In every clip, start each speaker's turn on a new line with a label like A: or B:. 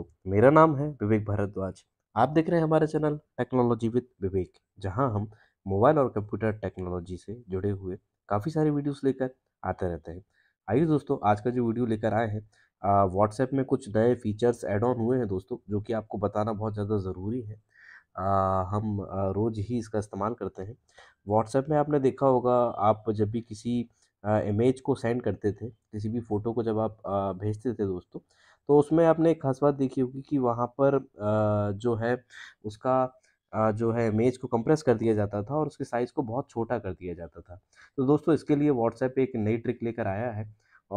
A: दोस्तों मेरा नाम है विवेक भारद्वाज आप देख रहे हैं हमारे चैनल टेक्नोलॉजी विद विवेक जहां हम मोबाइल और कंप्यूटर टेक्नोलॉजी से जुड़े हुए काफ़ी सारे वीडियोस लेकर आते रहते हैं आइए दोस्तों आज का जो वीडियो लेकर आए हैं व्हाट्सएप में कुछ नए फीचर्स एड ऑन हुए हैं दोस्तों जो कि आपको बताना बहुत ज़्यादा ज़रूरी है आ, हम रोज़ ही इसका इस्तेमाल करते हैं व्हाट्सएप में आपने देखा होगा आप जब भी किसी इमेज को सेंड करते थे किसी भी फ़ोटो को जब आप भेजते थे दोस्तों तो उसमें आपने एक खास बात देखी होगी कि वहाँ पर जो है उसका जो है इमेज को कंप्रेस कर दिया जाता था और उसके साइज़ को बहुत छोटा कर दिया जाता था तो दोस्तों इसके लिए व्हाट्सएप एक नई ट्रिक लेकर आया है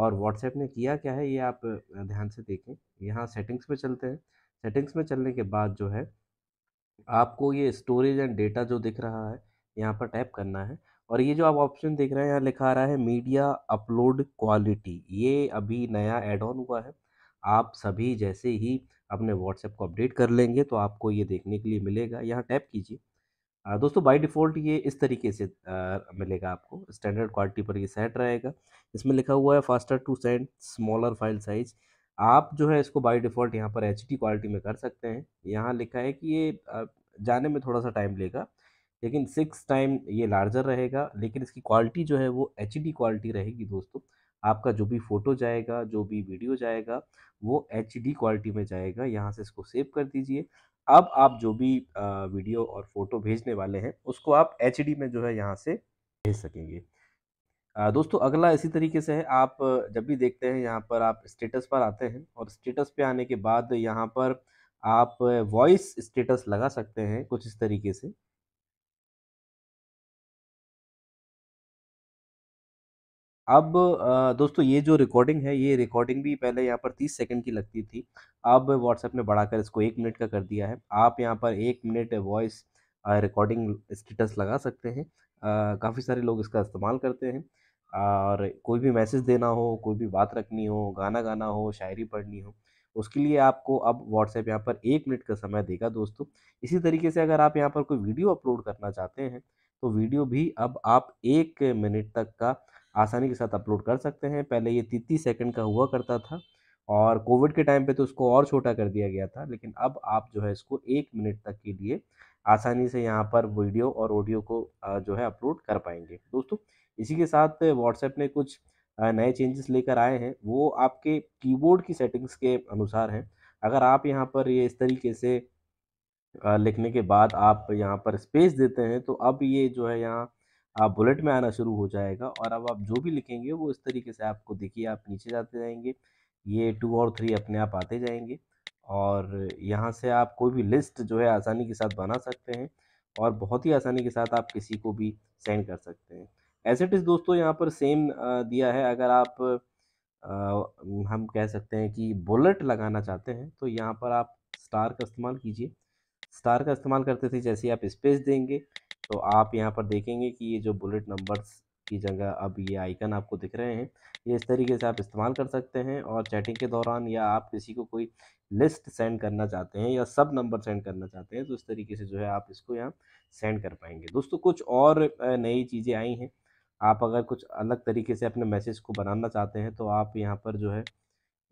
A: और व्हाट्सएप ने किया क्या है ये आप ध्यान से देखें यहाँ सेटिंग्स में चलते हैं सेटिंग्स में चलने के बाद जो है आपको ये स्टोरेज एंड डेटा जो दिख रहा है यहाँ पर टैप करना है और ये जो आप ऑप्शन देख रहे हैं यहाँ लिखा आ रहा है मीडिया अपलोड क्वालिटी ये अभी नया एड ऑन हुआ है आप सभी जैसे ही अपने व्हाट्सएप को अपडेट कर लेंगे तो आपको ये देखने के लिए मिलेगा यहाँ टैप कीजिए दोस्तों बाय डिफ़ॉल्ट ये इस तरीके से आ, मिलेगा आपको स्टैंडर्ड क्वालिटी पर ये सेट रहेगा इसमें लिखा हुआ है faster to send smaller file size आप जो है इसको बाय डिफ़ॉल्ट यहाँ पर एच क्वालिटी में कर सकते हैं यहाँ लिखा है कि ये जाने में थोड़ा सा टाइम लेगा लेकिन सिक्स टाइम ये लार्जर रहेगा लेकिन इसकी क्वालिटी जो है वो एच क्वालिटी रहेगी दोस्तों आपका जो भी फ़ोटो जाएगा जो भी वीडियो जाएगा वो एच क्वालिटी में जाएगा यहाँ से इसको सेव कर दीजिए अब आप जो भी वीडियो और फोटो भेजने वाले हैं उसको आप एच में जो है यहाँ से भेज सकेंगे दोस्तों अगला इसी तरीके से है आप जब भी देखते हैं यहाँ पर आप स्टेटस पर आते हैं और स्टेटस पे आने के बाद यहाँ पर आप वॉइस स्टेटस लगा सकते हैं कुछ इस तरीके से अब दोस्तों ये जो रिकॉर्डिंग है ये रिकॉर्डिंग भी पहले यहाँ पर तीस सेकंड की लगती थी अब व्हाट्सएप ने बढ़ाकर इसको एक मिनट का कर दिया है आप यहाँ पर एक मिनट वॉइस रिकॉर्डिंग स्टेटस लगा सकते हैं काफ़ी सारे लोग इसका इस्तेमाल करते हैं और कोई भी मैसेज देना हो कोई भी बात रखनी हो गाना गाना हो शायरी पढ़नी हो उसके लिए आपको अब व्हाट्सएप यहाँ पर एक मिनट का समय देगा दोस्तों इसी तरीके से अगर आप यहाँ पर कोई वीडियो अपलोड करना चाहते हैं तो वीडियो भी अब आप एक मिनट तक का आसानी के साथ अपलोड कर सकते हैं पहले ये तीस सेकंड का हुआ करता था और कोविड के टाइम पे तो इसको और छोटा कर दिया गया था लेकिन अब आप जो है इसको एक मिनट तक के लिए आसानी से यहाँ पर वीडियो और ऑडियो को जो है अपलोड कर पाएंगे दोस्तों इसी के साथ व्हाट्सएप ने कुछ नए चेंजेस लेकर आए हैं वो आपके कीबोर्ड की सेटिंग्स के अनुसार हैं अगर आप यहाँ पर ये इस तरीके से लिखने के बाद आप यहाँ पर स्पेस देते हैं तो अब ये जो है यहाँ आप बुलेट में आना शुरू हो जाएगा और अब आप जो भी लिखेंगे वो इस तरीके से आपको देखिए आप नीचे जाते जाएंगे ये टू और थ्री अपने आप आते जाएंगे और यहाँ से आप कोई भी लिस्ट जो है आसानी के साथ बना सकते हैं और बहुत ही आसानी के साथ आप किसी को भी सेंड कर सकते हैं ऐसे टिस दोस्तों यहाँ पर सेम दिया है अगर आप आ, हम कह सकते हैं कि बुलेट लगाना चाहते हैं तो यहाँ पर आप स्टार का इस्तेमाल कीजिए स्टार का इस्तेमाल करते थे जैसे आप स्पेस देंगे तो आप यहाँ पर देखेंगे कि ये जो बुलेट नंबर्स की जगह अब ये आइकन आपको दिख रहे हैं ये इस तरीके से आप इस्तेमाल कर सकते हैं और चैटिंग के दौरान या आप किसी को कोई लिस्ट सेंड करना चाहते हैं या सब नंबर सेंड करना चाहते हैं तो इस तरीके से जो है आप इसको यहाँ सेंड कर पाएंगे दोस्तों कुछ और नई चीज़ें आई हैं आप अगर कुछ अलग तरीके से अपने मैसेज को बनाना चाहते हैं तो आप यहाँ पर जो है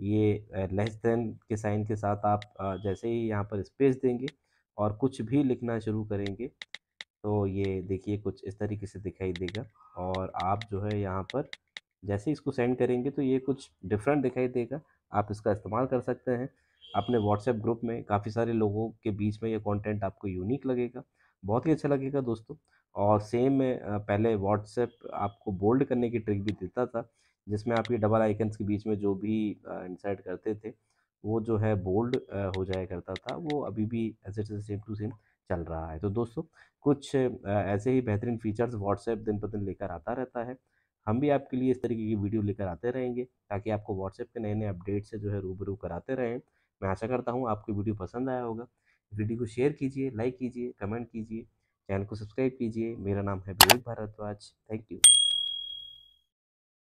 A: ये लेस देन के साइन के साथ आप जैसे ही यहाँ पर स्पेस देंगे और कुछ भी लिखना शुरू करेंगे तो ये देखिए कुछ इस तरीके से दिखाई देगा और आप जो है यहाँ पर जैसे इसको सेंड करेंगे तो ये कुछ डिफरेंट दिखाई देगा आप इसका इस्तेमाल कर सकते हैं अपने व्हाट्सएप ग्रुप में काफ़ी सारे लोगों के बीच में ये कंटेंट आपको यूनिक लगेगा बहुत ही अच्छा लगेगा दोस्तों और सेम में पहले व्हाट्सएप आपको बोल्ड करने की ट्रिक भी देता था जिसमें आप ये डबल आइकन्स के बीच में जो भी इंसर्ट करते थे वो जो है बोल्ड हो जाया करता था वो अभी भी as it is same to same चल रहा है तो दोस्तों कुछ ऐसे ही बेहतरीन फीचर्स व्हाट्सएप दिन ब दिन लेकर आता रहता है हम भी आपके लिए इस तरीके की वीडियो लेकर आते रहेंगे ताकि आपको व्हाट्सएप के नए नए अपडेट से जो है रूबरू कराते रहें मैं आशा करता हूँ आपको वीडियो पसंद आया होगा वीडियो को शेयर कीजिए लाइक कीजिए कमेंट कीजिए चैनल को सब्सक्राइब कीजिए मेरा नाम है विवेक भारद्वाज थैंक यू